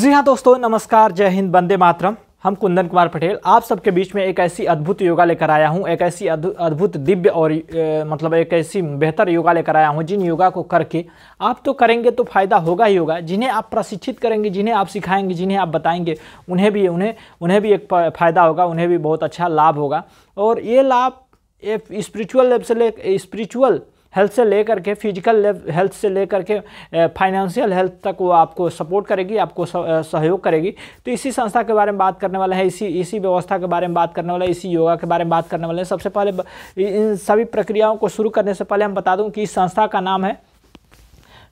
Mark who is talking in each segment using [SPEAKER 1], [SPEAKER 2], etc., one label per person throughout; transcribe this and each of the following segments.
[SPEAKER 1] जी हाँ दोस्तों नमस्कार जय हिंद बंदे मातरम हम कुंदन कुमार पटेल आप सबके बीच में एक ऐसी अद्भुत योगा लेकर आया हूँ एक ऐसी अद्भुत दिव्य और ए, मतलब एक ऐसी बेहतर योगा लेकर आया हूँ जिन योगा को करके आप तो करेंगे तो फायदा होगा ही होगा जिन्हें आप प्रशिक्षित करेंगे जिन्हें आप सिखाएंगे जिन्हें आप बताएंगे उन्हें भी उन्हें उन्हें भी एक फ़ायदा होगा उन्हें भी बहुत अच्छा लाभ होगा और ये लाभ स्पिरिचुअल लेवल से ले स्पिरिचुअल हेल्थ से लेकर के फिजिकल हेल्थ से लेकर के फाइनेंशियल eh, हेल्थ तक वो आपको सपोर्ट करेगी आपको eh, सहयोग करेगी तो इसी संस्था के बारे में बात करने वाला है इसी इसी व्यवस्था के बारे में बात करने वाला है इसी योगा के बारे में बात करने वाले हैं सबसे पहले इन सभी प्रक्रियाओं को शुरू करने से पहले हम बता दूँ कि इस संस्था का नाम है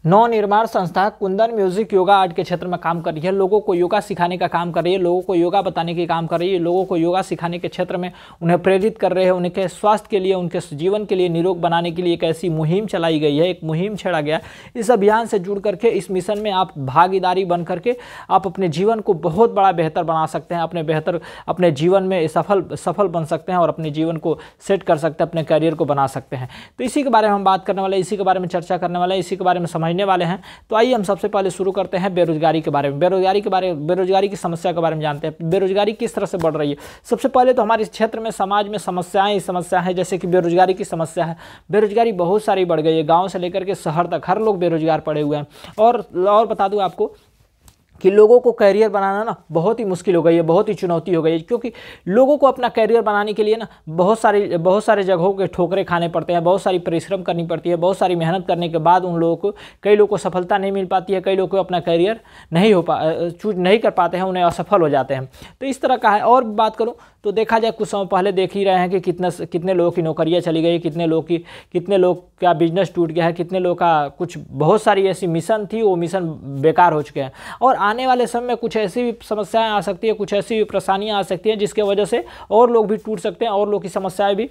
[SPEAKER 1] नौ निर्माण संस्था कुंदन म्यूजिक योगा आर्ट के क्षेत्र में काम कर रही है लोगों को योगा सिखाने का काम कर रही है लोगों को योगा बताने की काम कर रही है लोगों को योगा सिखाने के क्षेत्र में उन्हें प्रेरित कर रहे हैं उनके स्वास्थ्य के लिए उनके जीवन के लिए निरोग बनाने के लिए एक ऐसी मुहिम चलाई गई है एक मुहिम छेड़ा गया इस अभियान से जुड़ करके इस मिशन में आप भागीदारी बन करके आप अपने जीवन को बहुत बड़ा बेहतर बना सकते हैं अपने बेहतर अपने जीवन में सफल सफल बन सकते हैं और अपने जीवन को सेट कर सकते हैं अपने करियर को बना सकते हैं तो इसी के बारे में हम बात करने वाले इसी के बारे में चर्चा करने वाले इसी के बारे में समझ समझने वाले हैं तो आइए हम सबसे पहले शुरू करते हैं बेरोजगारी के बारे में बेरोजगारी के बारे में बेरोजगारी की समस्या के बारे में जानते हैं बेरोजगारी किस तरह से बढ़ रही है सबसे पहले तो हमारे क्षेत्र में समाज में समस्याएँ ही समस्या है जैसे कि बेरोजगारी की समस्या है बेरोजगारी बहुत सारी बढ़ गई है गाँव से लेकर के शहर तक हर लोग बेरोजगार पड़े हुए हैं और बता दूँ आपको कि लोगों को कैरियर बनाना ना बहुत ही मुश्किल हो गई है बहुत ही चुनौती हो गई है क्योंकि लोगों को अपना कैरियर बनाने के लिए ना बहुत सारी बहुत सारे जगहों के ठोकरे खाने पड़ते हैं बहुत सारी परिश्रम करनी पड़ती है बहुत सारी मेहनत करने के बाद उन लोगों को कई लोगों को सफलता नहीं मिल पाती है कई लोग को अपना कैरियर नहीं हो पा चूज नहीं कर पाते हैं उन्हें असफल हो जाते हैं तो इस तरह का है और बात करूँ तो देखा जाए कुछ समय पहले देख ही रहे हैं कि कितने कितने लोगों की नौकरियाँ चली गई कितने लोग की कितने लोग का बिजनेस टूट गया है कितने लोग का कुछ बहुत सारी ऐसी मिशन थी वो मिशन बेकार हो चुके हैं और आने वाले समय में कुछ ऐसी भी समस्याएं आ सकती है कुछ ऐसी भी परेशानियाँ आ सकती हैं जिसके वजह से और लोग भी टूट सकते हैं और लोग की समस्याएँ भी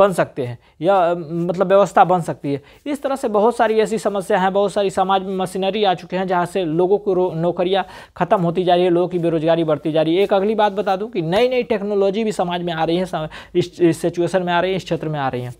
[SPEAKER 1] बन सकते हैं या मतलब व्यवस्था बन सकती है इस तरह से बहुत सारी ऐसी समस्याएं हैं बहुत सारी समाज में मशीनरी आ चुके हैं जहाँ से लोगों को नौकरियाँ ख़त्म होती जा रही है लोगों की बेरोजगारी बढ़ती जा रही है एक अगली बात बता दूँ कि नई नई टेक्नोलॉजी भी समाज में आ रही है इस सिचुएसन में आ रही है इस क्षेत्र में आ रही हैं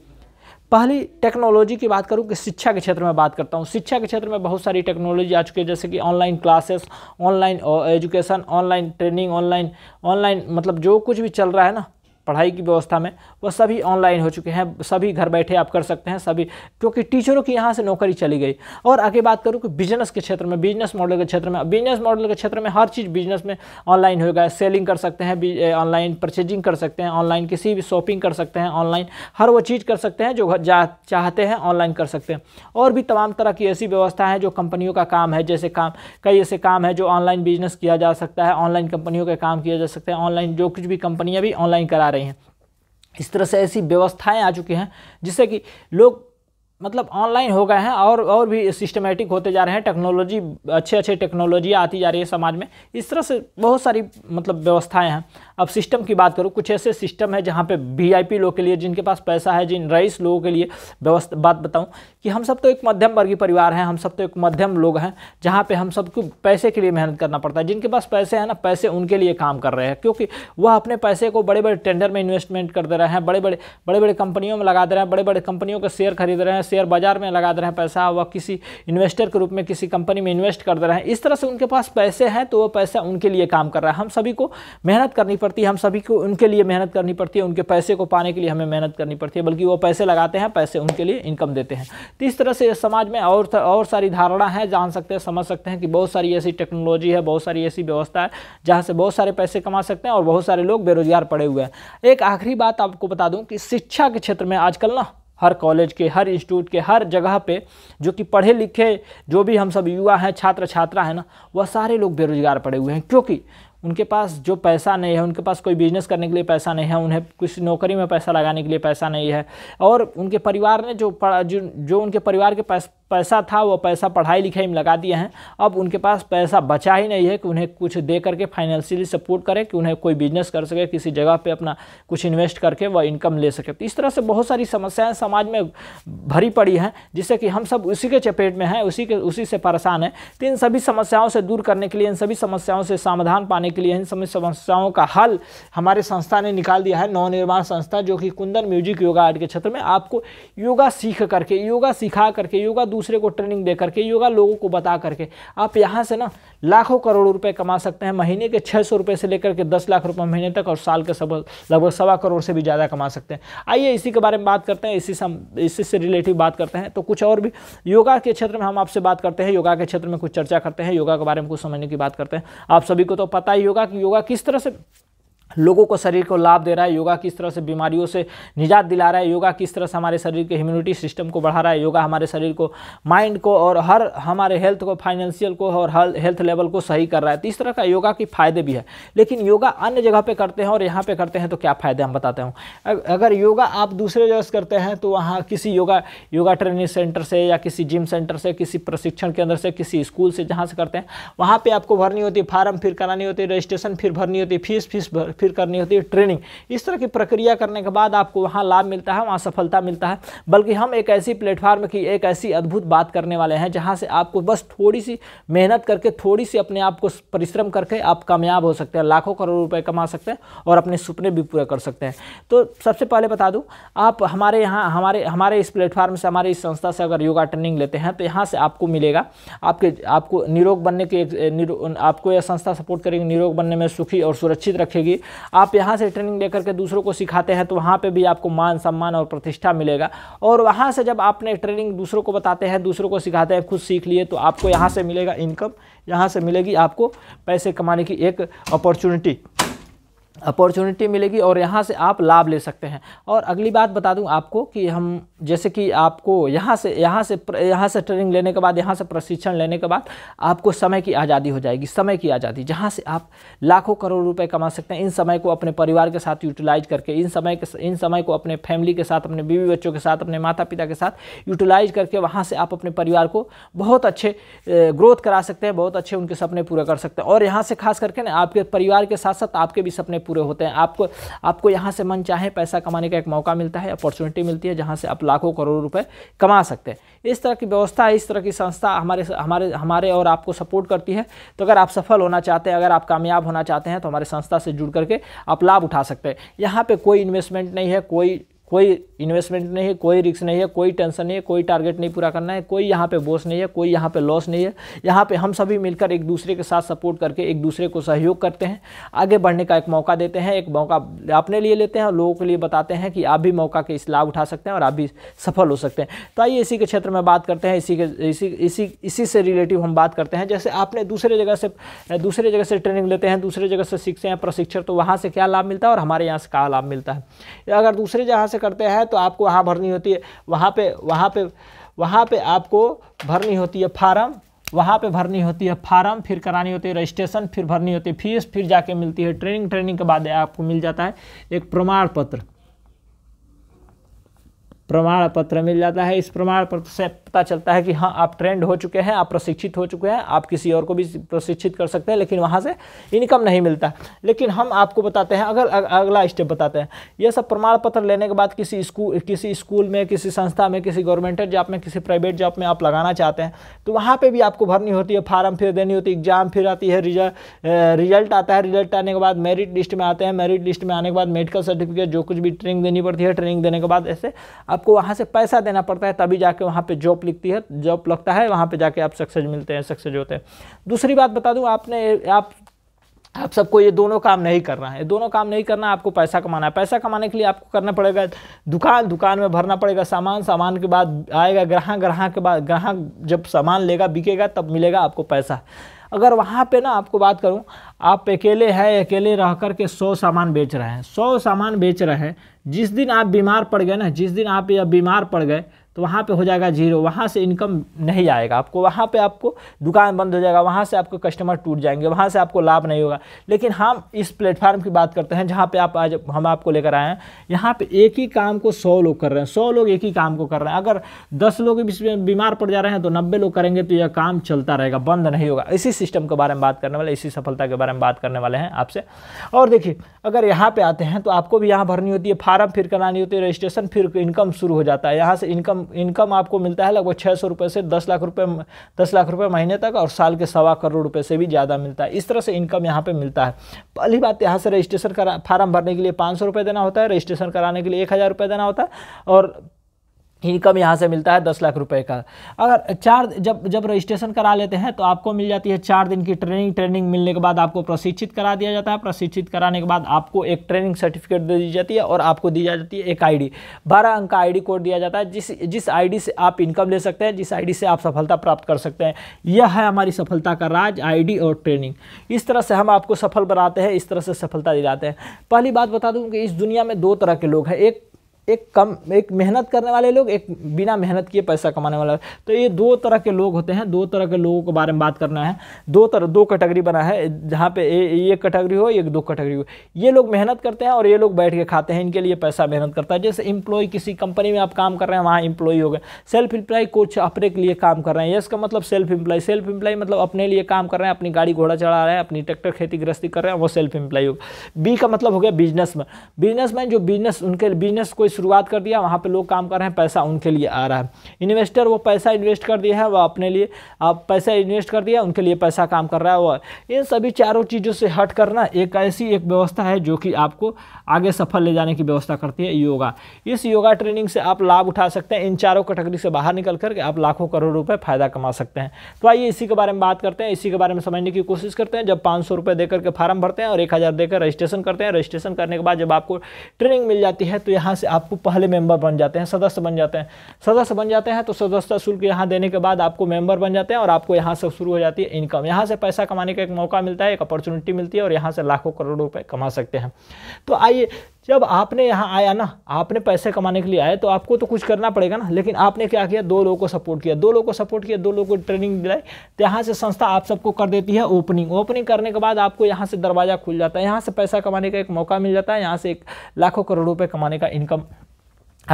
[SPEAKER 1] पहली टेक्नोलॉजी की बात करूँ कि शिक्षा के क्षेत्र में बात करता हूँ शिक्षा के क्षेत्र में बहुत सारी टेक्नोलॉजी आ चुकी है जैसे कि online classes online education online training online online मतलब जो कुछ भी चल रहा है ना पढ़ाई की व्यवस्था में वह सभी ऑनलाइन हो चुके हैं सभी घर बैठे आप कर सकते हैं सभी क्योंकि टीचरों की यहाँ से नौकरी चली गई और आगे बात करूँ कि बिजनेस के क्षेत्र में बिजनेस मॉडल के क्षेत्र में बिजनेस मॉडल के क्षेत्र में हर चीज़ बिजनेस में ऑनलाइन हो गया सेलिंग कर सकते हैं ऑनलाइन परचेजिंग कर सकते हैं ऑनलाइन किसी भी शॉपिंग कर सकते हैं ऑनलाइन हर वो चीज़ कर सकते हैं जो चाहते हैं ऑनलाइन कर सकते हैं और भी तमाम तरह की ऐसी व्यवस्था है जो कंपनियों का काम है जैसे काम कई ऐसे काम है जो ऑनलाइन बिजनेस किया जा सकता है ऑनलाइन कंपनियों के काम किया जा सकता है ऑनलाइन जो कुछ भी कंपनियाँ भी ऑनलाइन करा रहे हैं इस तरह से ऐसी व्यवस्थाएं आ चुकी हैं जिससे कि लोग मतलब ऑनलाइन हो गए हैं और और भी सिस्टमेटिक होते जा रहे हैं टेक्नोलॉजी अच्छे अच्छे टेक्नोलॉजी आती जा रही है समाज में इस तरह से बहुत सारी मतलब व्यवस्थाएं हैं अब सिस्टम की बात करूँ कुछ ऐसे सिस्टम है जहाँ पे वीआईपी लोग के लिए जिनके पास पैसा है जिन रईस लोगों के लिए व्यवस्था बात बताऊँ कि हम सब तो एक मध्यम वर्गीय परिवार हैं हम सब तो एक मध्यम लोग हैं जहाँ पर हम सबको पैसे के लिए मेहनत करना पड़ता है जिनके पास पैसे हैं ना पैसे उनके लिए काम कर रहे हैं क्योंकि वह अपने पैसे को बड़े बड़े टेंडर में इन्वेस्टमेंट कर दे रहे हैं बड़े बड़े बड़े बड़े कंपनियों में लगा दे रहे हैं बड़े बड़े कंपनियों के शेयर खरीद रहे हैं शेयर बाजार में लगा दे रहे हैं पैसा वह किसी इन्वेस्टर के रूप में किसी कंपनी में इन्वेस्ट कर दे रहे हैं इस तरह से उनके पास पैसे हैं तो वो पैसा उनके लिए काम कर रहा है हम सभी को मेहनत करनी पड़ती है हम सभी को उनके लिए मेहनत करनी पड़ती है उनके पैसे को पाने के लिए हमें मेहनत करनी पड़ती है बल्कि वो पैसे लगाते हैं पैसे उनके लिए इनकम देते हैं तो इस तरह से समाज में और और सारी धारणा है जान सकते हैं समझ सकते हैं कि बहुत सारी ऐसी टेक्नोलॉजी है बहुत सारी ऐसी व्यवस्था है जहाँ से बहुत सारे पैसे कमा सकते हैं और बहुत सारे लोग बेरोजगार पड़े हुए हैं एक आखिरी बात आपको बता दूं कि शिक्षा के क्षेत्र में आजकल ना हर कॉलेज के हर इंस्टीट्यूट के हर जगह पे जो कि पढ़े लिखे जो भी हम सब युवा हैं छात्र छात्रा हैं ना वह सारे लोग बेरोजगार पड़े हुए हैं क्योंकि उनके पास जो पैसा नहीं है उनके पास कोई बिजनेस करने के लिए पैसा नहीं है उन्हें कुछ नौकरी में पैसा लगाने के लिए पैसा नहीं है और उनके परिवार ने जो जो, जो उनके परिवार के पास पैसा था वो पैसा पढ़ाई लिखाई में लगा दिए हैं अब उनके पास पैसा बचा ही नहीं है कि उन्हें कुछ दे करके फाइनेंशियली सपोर्ट करें कि उन्हें कोई बिजनेस कर सके किसी जगह पे अपना कुछ इन्वेस्ट करके वह इनकम ले सके तो इस तरह से बहुत सारी समस्याएं समाज में भरी पड़ी हैं जिससे कि हम सब उसी के चपेट में हैं उसी के उसी से परेशान हैं तो इन सभी समस्याओं से दूर करने के लिए इन सभी समस्याओं से समाधान पाने के लिए इन सभी समस्याओं का हल हमारे संस्था ने निकाल दिया है नवनिर्माण संस्था जो कि कुंदन म्यूजिक योगा आर्ट के क्षेत्र में आपको योगा सीख करके योगा सिखा करके योगा दूसरे को ट्रेनिंग दे करके योगा लोगों को बता करके आप यहाँ से ना लाखों करोड़ रुपए कमा सकते हैं महीने के छः सौ रुपये से लेकर के दस लाख रुपए महीने तक और साल के सब लगभग सवा करोड़ से भी ज़्यादा कमा सकते हैं आइए इसी के बारे में बात करते हैं इसी सम इसी से रिलेटिव बात करते हैं तो कुछ और भी योगा के क्षेत्र में हम आपसे बात करते हैं योगा के क्षेत्र में कुछ चर्चा करते हैं योगा के बारे में कुछ समझने की बात करते हैं आप सभी को तो पता ही होगा कि योगा किस तरह से लोगों को शरीर को लाभ दे रहा है योगा किस तरह से बीमारियों से निजात दिला रहा है योगा किस तरह से हमारे शरीर के इम्यूनिटी सिस्टम को बढ़ा रहा है योगा हमारे शरीर को माइंड को और हर हमारे हेल्थ को फाइनेंशियल को और हर हेल्थ लेवल को सही कर रहा है तो इस तरह का योगा के फ़ायदे भी है लेकिन योगा अन्य जगह पर करते हैं और यहाँ पर करते हैं तो क्या फ़ायदे हम बताते हूँ अगर योगा आप दूसरे जगह से करते हैं तो वहाँ किसी योगा योगा ट्रेनिंग सेंटर से या किसी जिम सेंटर से किसी प्रशिक्षण केंद्र से किसी स्कूल से जहाँ से करते हैं वहाँ पर आपको भरनी होती है फार्म फिर करानी होती है रजिस्ट्रेशन फिर भरनी होती है फीस फीस फिर फिर करनी होती है ट्रेनिंग इस तरह की प्रक्रिया करने के बाद आपको वहाँ लाभ मिलता है वहाँ सफलता मिलता है बल्कि हम एक ऐसी प्लेटफार्म की एक ऐसी अद्भुत बात करने वाले हैं जहाँ से आपको बस थोड़ी सी मेहनत करके थोड़ी सी अपने आप को परिश्रम करके आप कामयाब हो सकते हैं लाखों करोड़ रुपए कमा सकते हैं और अपने सपने भी पूरे कर सकते हैं तो सबसे पहले बता दूँ आप हमारे यहाँ हमारे हमारे इस प्लेटफार्म से हमारे इस संस्था से अगर योगा ट्रेनिंग लेते हैं तो यहाँ से आपको मिलेगा आपके आपको निरोग बनने के आपको यह संस्था सपोर्ट करेगी निरोग बनने में सुखी और सुरक्षित रखेगी आप यहाँ से ट्रेनिंग लेकर के दूसरों को सिखाते हैं तो वहाँ पर भी आपको मान सम्मान और प्रतिष्ठा मिलेगा और वहाँ से जब आपने ट्रेनिंग दूसरों को बताते हैं दूसरों को सिखाते हैं खुद सीख लिए तो आपको यहाँ से मिलेगा इनकम यहाँ से मिलेगी आपको पैसे कमाने की एक अपॉर्चुनिटी अपॉर्चुनिटी मिलेगी और यहाँ से आप लाभ ले सकते हैं और अगली बात बता दूँ आपको कि हम जैसे कि आपको यहाँ से यहाँ से यहाँ से ट्रेनिंग लेने के बाद यहाँ से प्रशिक्षण लेने के बाद आपको समय की आज़ादी हो जाएगी समय की आज़ादी जहाँ से आप लाखों करोड़ रुपए कमा सकते हैं इन समय को अपने परिवार के साथ यूटिलाइज करके इन समय के इन समय को अपने फैमिली के साथ अपने बीवी बच्चों के साथ अपने माता पिता के साथ यूटिलाइज करके वहाँ से आप अपने परिवार को बहुत अच्छे ग्रोथ करा सकते हैं बहुत अच्छे उनके सपने पूरा कर सकते हैं और यहाँ से खास करके ना आपके परिवार के साथ साथ आपके भी सपने पूरे होते हैं आपको आपको यहाँ से मन चाहे पैसा कमाने का एक मौका मिलता है अपॉर्चुनिटी मिलती है जहाँ से आप लाखों करोड़ रुपये कमा सकते हैं इस तरह की व्यवस्था इस तरह की संस्था हमारे हमारे हमारे और आपको सपोर्ट करती है तो अगर आप सफल होना चाहते हैं अगर आप कामयाब होना चाहते हैं तो हमारे संस्था से जुड़ करके आप लाभ उठा सकते हैं यहाँ पर कोई इन्वेस्टमेंट नहीं है कोई कोई इन्वेस्टमेंट नहीं है कोई रिस्क नहीं है कोई टेंशन नहीं है कोई टारगेट नहीं पूरा करना है कोई यहाँ पे बोस नहीं है कोई यहाँ पे लॉस नहीं है यहाँ पे हम सभी मिलकर एक दूसरे के साथ सपोर्ट करके एक दूसरे को सहयोग करते हैं आगे बढ़ने का एक मौका देते हैं एक मौका अपने लिए लेते हैं और लोगों के लिए बताते हैं कि आप भी मौका के इस लाभ उठा सकते हैं और आप भी सफल हो सकते हैं तो आइए इसी के क्षेत्र में बात करते हैं इसी के इसी इसी इसी से रिलेटिव हम बात करते हैं जैसे आपने दूसरे जगह से दूसरे जगह से ट्रेनिंग लेते हैं दूसरे जगह से सीखते हैं प्रशिक्षण तो वहाँ से क्या लाभ मिलता है और हमारे यहाँ से क्या लाभ मिलता है अगर दूसरे जगह से से करते हैं तो आपको वहाँ भरनी होती है वहाँ पे वहाँ पे वहाँ पे आपको भरनी होती है फार्म वहाँ पे भरनी होती है फार्म फिर करानी होती है रजिस्ट्रेशन फिर भरनी होती है फीस फिर जाके मिलती है ट्रेनिंग ट्रेनिंग के बाद आपको मिल जाता है एक प्रमाण पत्र प्रमाण पत्र मिल जाता है इस प्रमाण पत्र से पता चलता है कि हाँ आप ट्रेंड हो चुके हैं आप प्रशिक्षित हो चुके हैं आप किसी और को भी प्रशिक्षित कर सकते हैं लेकिन वहाँ से इनकम नहीं मिलता लेकिन हम आपको बताते हैं अगर अगला स्टेप बताते हैं यह सब प्रमाण पत्र लेने के बाद किसी स्कूल किसी स्कूल में किसी संस्था में किसी गवर्नमेंटेड जॉब में किसी प्राइवेट जॉब में आप लगाना चाहते हैं तो वहाँ पर भी आपको भरनी होती है फार्म फिर देनी होती है एग्जाम फिर आती है रिजल्ट आता है रिजल्ट आने के बाद मेरिट लिस्ट में आते हैं मेरिट लिस्ट में आने के बाद मेडिकल सर्टिफिकेट जो कुछ भी ट्रेनिंग देनी पड़ती है ट्रेनिंग देने के बाद ऐसे आपको वहाँ से पैसा देना पड़ता है तभी जाके वहाँ पर जॉब लिखती है जॉब लगता है वहाँ पे जाके आप सक्सेस मिलते हैं सक्सेस होते हैं दूसरी बात बता दूँ आपने आप आप सबको ये दोनों काम नहीं करना है दोनों काम नहीं करना आपको पैसा कमाना है पैसा कमाने के लिए आपको करना पड़ेगा दुकान दुकान में भरना पड़ेगा सामान सामान के बाद आएगा ग्राहक ग्राहक के बाद ग्राहक जब सामान लेगा बिकेगा तब मिलेगा आपको पैसा अगर वहाँ पे ना आपको बात करूँ आप अकेले हैं अकेले रह कर के सौ सामान बेच रहे हैं सौ सामान बेच रहे हैं जिस दिन आप बीमार पड़ गए ना जिस दिन आप या बीमार पड़ गए तो वहाँ पे हो जाएगा जीरो वहाँ से इनकम नहीं आएगा आपको वहाँ पे आपको दुकान बंद हो जाएगा वहाँ से आपको कस्टमर टूट जाएंगे वहाँ से आपको लाभ नहीं होगा लेकिन हम इस प्लेटफार्म की बात करते हैं जहाँ पे आप आज हम आपको लेकर आए हैं यहाँ पे एक ही काम को सौ लोग कर रहे हैं सौ लोग एक ही काम को कर रहे हैं अगर दस लोग बीमार पड़ जा रहे हैं तो नब्बे लोग करेंगे तो यह काम चलता रहेगा बंद नहीं होगा इसी सिस्टम के बारे में बात करने वाले इसी सफलता के बारे में बात करने वाले हैं आपसे और देखिए अगर यहाँ पर आते हैं तो आपको भी यहाँ भरनी होती है फार्म फिर करानी होती है रजिस्ट्रेशन फिर इनकम शुरू हो जाता है यहाँ से इनकम इनकम आपको मिलता है लगभग छः सौ रुपये से दस लाख रुपये दस लाख रुपये महीने तक और साल के सवा करोड़ रुपये से भी ज़्यादा मिलता है इस तरह से इनकम यहाँ पर मिलता है पहली बात यहाँ से रजिस्ट्रेशन करा फार्म भरने के लिए पाँच सौ देना होता है रजिस्ट्रेशन कराने के लिए एक हज़ार देना होता है और इनकम यहाँ से मिलता है दस लाख रुपए का अगर चार जब जब रजिस्ट्रेशन करा लेते हैं तो आपको मिल जाती है चार दिन की ट्रेनिंग ट्रेनिंग मिलने के बाद आपको प्रशिक्षित करा दिया जाता है प्रशिक्षित कराने के बाद आपको एक ट्रेनिंग सर्टिफिकेट दे दी जाती है और आपको दी जाती है एक आईडी बारह अंक का आई कोड दिया जाता है जिस जिस आई से आप इनकम ले सकते हैं जिस आई से आप सफलता प्राप्त कर सकते हैं यह है हमारी सफलता का राज आई और ट्रेनिंग इस तरह से हम आपको सफल बनाते हैं इस तरह से सफलता दिलाते हैं पहली बात बता दूँ कि इस दुनिया में दो तरह के लोग हैं एक एक कम एक मेहनत करने वाले लोग एक बिना मेहनत किए पैसा कमाने वाला तो ये दो तरह के लोग होते हैं दो तरह के लोगों के बारे में बात करना है दो तरह दो कैटेगरी बना है जहाँ पे ये कैटेगरी हो एक दो कैटेगरी हो ये लोग मेहनत करते हैं और ये लोग बैठ के खाते हैं इनके लिए पैसा मेहनत करता है जैसे इम्प्लॉय किसी कंपनी में आप काम कर रहे हैं वहाँ इम्प्लॉय हो गए सेल्फ एम्प्लॉय कुछ अपने के लिए काम कर रहे हैं इसका मतलब सेल्फ एम्प्लॉय सेल्फ एम्प्लॉय मतलब अपने लिए काम कर रहे हैं अपनी गाड़ी घोड़ा चला रहे हैं अपनी ट्रैक्टर खेती गृहस्थी कर रहे हैं वो सेल्फ एम्प्लॉय हो बी का मतलब हो गया बिजनेस बिजनेसमैन जो बिजनेस उनके बिजनेस कोई शुरुआत कर दिया वहाँ पे लोग काम कर रहे हैं पैसा उनके लिए आ रहा है इन्वेस्टर वो पैसा इन्वेस्ट कर दिया है वह अपने लिए आप पैसा इन्वेस्ट कर दिया उनके लिए पैसा काम कर रहा है वह इन सभी चारों चीज़ों से हट करना एक ऐसी एक व्यवस्था है जो कि आपको आगे सफल ले जाने की व्यवस्था करती है योगा इस योगा ट्रेनिंग से आप लाभ उठा सकते हैं इन चारों कैटेगरी से बाहर निकल करके आप लाखों करोड़ रुपये फ़ायदा कमा सकते हैं तो आइए इसी के बारे में बात करते हैं इसी के बारे में समझने की कोशिश करते हैं जब पाँच सौ रुपये देकर के फार्म भरते हैं और एक हज़ार देकर रजिस्ट्रेशन करते हैं रजिस्ट्रेशन करने के बाद जब आपको ट्रेनिंग मिल जाती है तो यहाँ से आप आपको पहले मेंबर बन जाते हैं सदस्य बन जाते हैं सदस्य बन जाते हैं तो सदस्यता शुल्क यहाँ देने के बाद आपको मेंबर बन जाते हैं और आपको यहाँ से शुरू हो जाती है इनकम यहाँ से पैसा कमाने का एक मौका मिलता है एक अपॉर्चुनिटी मिलती है और यहाँ से लाखों करोड़ रुपये कमा सकते हैं तो आइए जब आपने यहाँ आया ना आपने पैसे कमाने के लिए आए तो आपको तो कुछ करना पड़ेगा ना लेकिन आपने क्या किया दो लोगों को सपोर्ट किया दो लोगों को सपोर्ट किया दो लोगों को ट्रेनिंग दिलाई तो यहाँ से संस्था आप सबको कर देती है ओपनिंग ओपनिंग करने के बाद आपको यहाँ से दरवाज़ा खुल जाता है यहाँ से पैसा कमाने का एक मौका मिल जाता है यहाँ से एक लाखों करोड़ रुपये कमाने का इनकम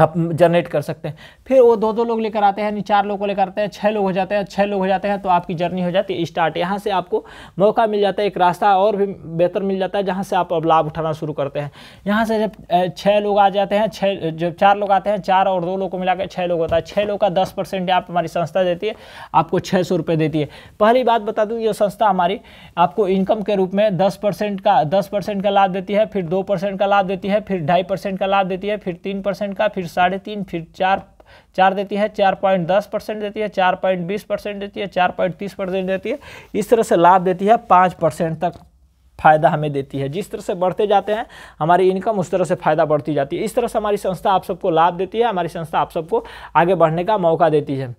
[SPEAKER 1] आप जनरेट कर सकते हैं फिर वो दो दो लोग लेकर आते हैं यानी चार लोग को लेकर आते हैं छः लोग हो जाते हैं छः लोग हो जाते हैं तो आपकी जर्नी हो जाती है स्टार्ट यहाँ से आपको मौका मिल जाता है एक रास्ता और भी बेहतर मिल जाता है जहाँ से आप अब लाभ उठाना शुरू करते हैं यहाँ से जब छः लोग आ जाते हैं छः जब चार लोग आते हैं चार और दो लोग को मिला छः लोग होता है छः लोग का दस परसेंट आप हमारी संस्था देती है आपको छः सौ रुपये देती है पहली बात बता दूँ ये संस्था हमारी आपको इनकम के रूप में दस परसेंट का दस परसेंट का लाभ देती है फिर दो परसेंट का लाभ देती है फिर ढाई परसेंट का लाभ देती है फिर तीन परसेंट का फिर फिर साढ़े तीन फिर चार चार देती है चार पॉइंट दस परसेंट देती है चार पॉइंट बीस परसेंट देती है चार पॉइंट तीस परसेंट देती है इस तरह से लाभ देती है पाँच परसेंट तक फ़ायदा हमें देती है जिस तरह से बढ़ते जाते हैं हमारी इनकम उस तरह से फ़ायदा बढ़ती जाती है इस तरह से हमारी संस्था आप सबको लाभ देती है हमारी संस्था आप सबको आगे बढ़ने का मौका देती है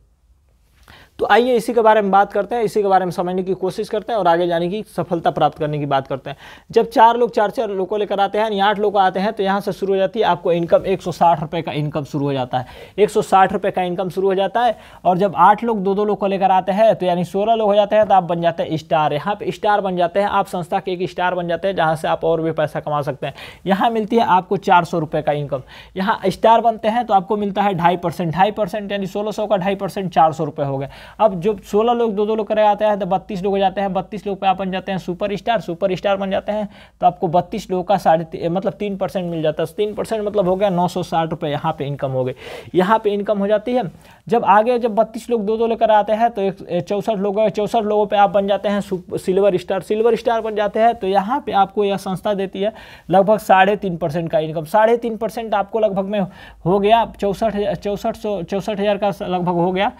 [SPEAKER 1] तो आइए इसी के बारे में बात करते हैं इसी के बारे में समझने की कोशिश करते हैं और आगे जाने की सफलता प्राप्त करने की बात करते हैं जब चार लोग चार चार लोग को लेकर आते हैं आठ लोग आते हैं तो यहाँ से शुरू हो जाती है आपको इनकम एक सौ का इनकम शुरू हो जाता है एक सौ का इनकम शुरू हो जाता है और जब आठ लोग दो दो लोग को लेकर आते हैं तो यानी सोलह लोग हो जाते हैं तो आप बन जाते हैं स्टार यहाँ पर स्टार बन जाते हैं आप संस्था के एक स्टार बन जाते हैं जहाँ से आप और भी पैसा कमा सकते हैं यहाँ मिलती है आपको चार रुपये का इनकम यहाँ स्टार बनते हैं तो आपको मिलता है ढाई परसेंट ढाई परसेंट यानी सोलह सौ का ढाई परसेंट चार सौ रुपये हो गए अब जो सोलह लोग दो दो लोग कराया आते है तो बत्तीस लोग हो जाते हैं बत्तीस लोग पे आप बन जाते हैं सुपर स्टार सुपर स्टार बन जाते हैं तो आपको बत्तीस लोगों का साढ़े मतलब तीन परसेंट मिल जाता है तीन परसेंट मतलब हो गया नौ सौ साठ रुपये यहाँ पर इनकम हो गई यहाँ पर इनकम हो जाती है जब आगे जब बत्तीस लोग दो दो लेकर आते हैं तो एक चौसठ लोग चौसठ लोगों पे आप बन जाते हैं सिल्वर स्टार सिल्वर स्टार बन जाते हैं तो यहाँ पे आपको यह संस्था देती है लगभग साढ़े तीन परसेंट का इनकम साढ़े तीन परसेंट आपको लगभग में हो गया चौंसठ चौंसठ सौ चौसठ हज़ार का लगभग हो गया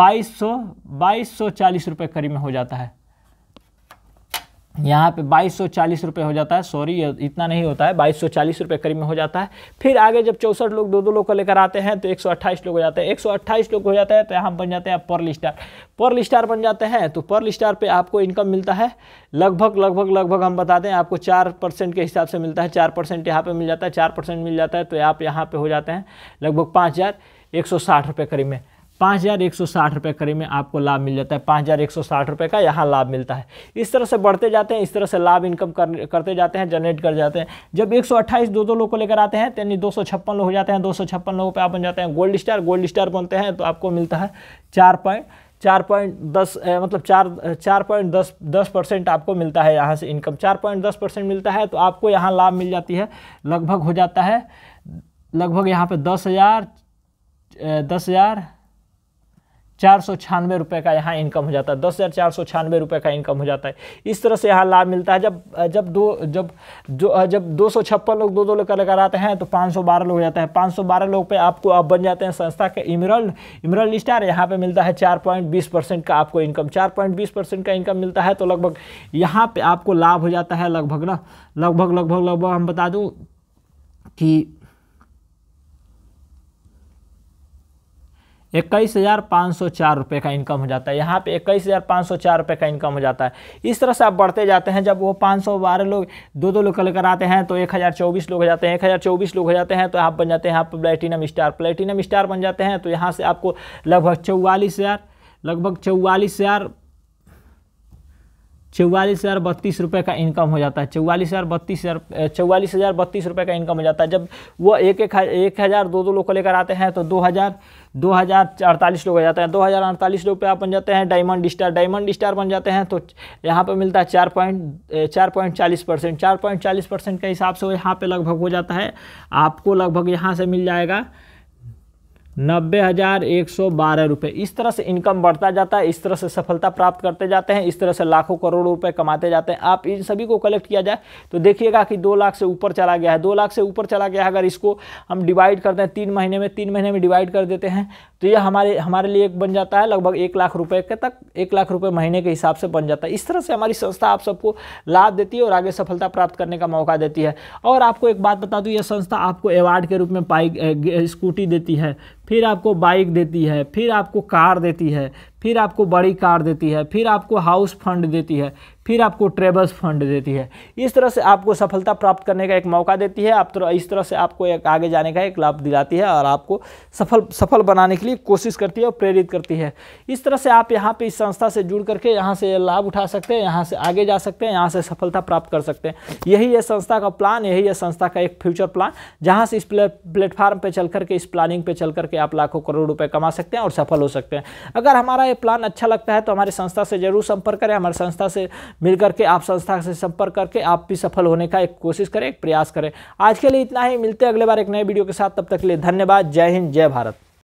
[SPEAKER 1] बाईस सौ बाईस सौ चालीस रुपये करीब में हो जाता है यहाँ पे बाईस सौ चालीस रुपये हो जाता है सॉरी इतना नहीं होता है बाईस सौ चालीस रुपये करीब में हो जाता है फिर आगे जब चौसठ लोग दो दो लोग को लेकर आते हैं तो एक सौ अट्ठाईस लोग हो जाते हैं एक सौ अट्ठाईस लोग हो जाते हैं तो यहाँ बन जाते हैं पर्ल स्टार पर्ल स्टार बन जाते हैं तो पर्ल स्टार पे आपको इनकम मिलता है लगभग लगभग लगभग हम बता दें आपको चार परसेंट के हिसाब से मिलता है चार परसेंट यहाँ पर मिल जाता है चार परसेंट मिल जाता है तो आप यहाँ पर हो जाते हैं लगभग पाँच हज़ार एक सौ साठ रुपये करीब में पाँच हज़ार एक सौ साठ रुपये करीब में आपको लाभ मिल जाता है पाँच हज़ार एक सौ साठ रुपये का यहाँ लाभ मिलता है इस तरह से बढ़ते जाते हैं इस तरह से लाभ इनकम कर, करते जाते हैं जनरेट कर जाते हैं जब एक सौ अट्ठाईस दो दो लोग को लेकर आते हैं तो यानी दो सौ छप्पन लोग हो जाते हैं दो सौ छप्पन लोगों पर आप बन जाते हैं गोल्ड स्टार गोल्ड स्टार बनते हैं तो आपको मिलता है चार पॉइंट चार पॉइंट दस मतलब चार चार पॉइंट दस दस परसेंट आपको मिलता है यहाँ से इनकम चार पॉइंट दस परसेंट मिलता है तो आपको यहाँ लाभ मिल जाती है लगभग हो जाता है लगभग यहाँ पे दस हज़ार दस हज़ार चार सौ छियानवे रुपये का यहाँ इनकम हो जाता है दस हज़ार चार सौ छियानवे रुपये का इनकम हो जाता है इस तरह से यहाँ लाभ मिलता है जब जब दो जब जो जब दो सौ छप्पन लोग दो दो लोग का लगाते हैं तो पाँच सौ बारह लोग हो जाता है पाँच सौ बारह लोग पे आपको आप बन जाते हैं संस्था के इमरल्ड इमरल्ड स्टार यहाँ पर मिलता है चार पॉइंट बीस परसेंट का आपको इनकम चार पॉइंट बीस परसेंट का इनकम मिलता है तो लगभग यहाँ पर आपको लाभ हो जाता है लगभग ना लगभग लगभग लगभग हम बता दूँ कि इक्कीस हज़ार पाँच सौ चार रुपये का इनकम हो जाता है यहाँ पे इक्कीस हज़ार पाँच सौ चार रुपये का इनकम हो जाता है इस तरह से आप बढ़ते जाते हैं जब वो पाँच सौ बारह लोग दो दो लोग लेकर आते हैं तो एक हज़ार चौबीस लोग हो जाते हैं एक हज़ार चौबीस लोग हो जाते हैं तो आप बन जाते हैं आप प्लेटिनम स्टार प्लेटिनम स्टार बन जाते हैं तो यहाँ से आपको लगभग चौवालीस हज़ार लगभग चौवालीस हज़ार चौवालीस हज़ार बत्तीस रुपये का इनकम हो जाता है चौवालीस हज़ार बत्तीस हज़ार चौवालीस हज़ार बत्तीस रुपये का इनकम हो जाता है जब वो एक एक एक हज़ार दो दो लोग को लेकर आते हैं तो दो हज़ार दो हज़ार अड़तालीस लोग हो जाते हैं दो हज़ार अड़तालीस लोग पे आप बन जाते हैं डायमंड स्टार डायमंड स्टार बन जाते हैं तो यहाँ पे मिलता है चार पॉइंट चार पॉइंट चालीस परसेंट चार पॉइंट चालीस परसेंट के हिसाब से यहाँ पे लगभग हो जाता है आपको लगभग यहाँ से मिल जाएगा नब्बे हज़ार एक सौ बारह रुपये इस तरह से इनकम बढ़ता जाता है इस तरह से सफलता प्राप्त करते जाते हैं इस तरह से लाखों करोड़ रुपए कमाते जाते हैं आप इन सभी को कलेक्ट किया जाए तो देखिएगा कि दो लाख से ऊपर चला गया है दो लाख से ऊपर चला गया है अगर इसको हम डिवाइड करते हैं तीन महीने में तीन महीने में डिवाइड कर देते हैं तो ये हमारे हमारे लिए एक बन जाता है लगभग एक लाख रुपये के तक एक लाख रुपये महीने के हिसाब से बन जाता है इस तरह से हमारी संस्था आप सबको लाभ देती है और आगे सफलता प्राप्त करने का मौका देती है और आपको एक बात बता दूँ यह संस्था आपको अवार्ड के रूप में पाई स्कूटी देती है फिर आपको बाइक देती है फिर आपको कार देती है फिर आपको बड़ी कार देती है फिर आपको हाउस फंड देती है फिर आपको ट्रेवल्स फंड देती है इस तरह से आपको सफलता प्राप्त करने का एक मौका देती है आप तरह इस तरह से आपको एक आगे जाने का एक लाभ दिलाती है और आपको सफल सफल बनाने के लिए कोशिश करती है और प्रेरित करती है इस तरह से आप यहाँ पे इस संस्था से जुड़ करके यहाँ से लाभ उठा सकते हैं यहाँ से आगे जा सकते हैं यहाँ से सफलता प्राप्त कर सकते हैं यही है संस्था का प्लान यही है संस्था का एक फ्यूचर प्लान जहाँ से इस प्लेटफार्म पर चल करके इस प्लानिंग पर चल करके आप लाखों करोड़ रुपये कमा सकते हैं और सफल हो सकते हैं अगर हमारा ये प्लान अच्छा लगता है तो हमारे संस्था से जरूर संपर्क करें हमारे संस्था से मिल करके आप संस्था से संपर्क करके आप भी सफल होने का एक कोशिश करें एक प्रयास करें आज के लिए इतना ही मिलते हैं अगले बार एक नए वीडियो के साथ तब तक के लिए धन्यवाद जय हिंद जय भारत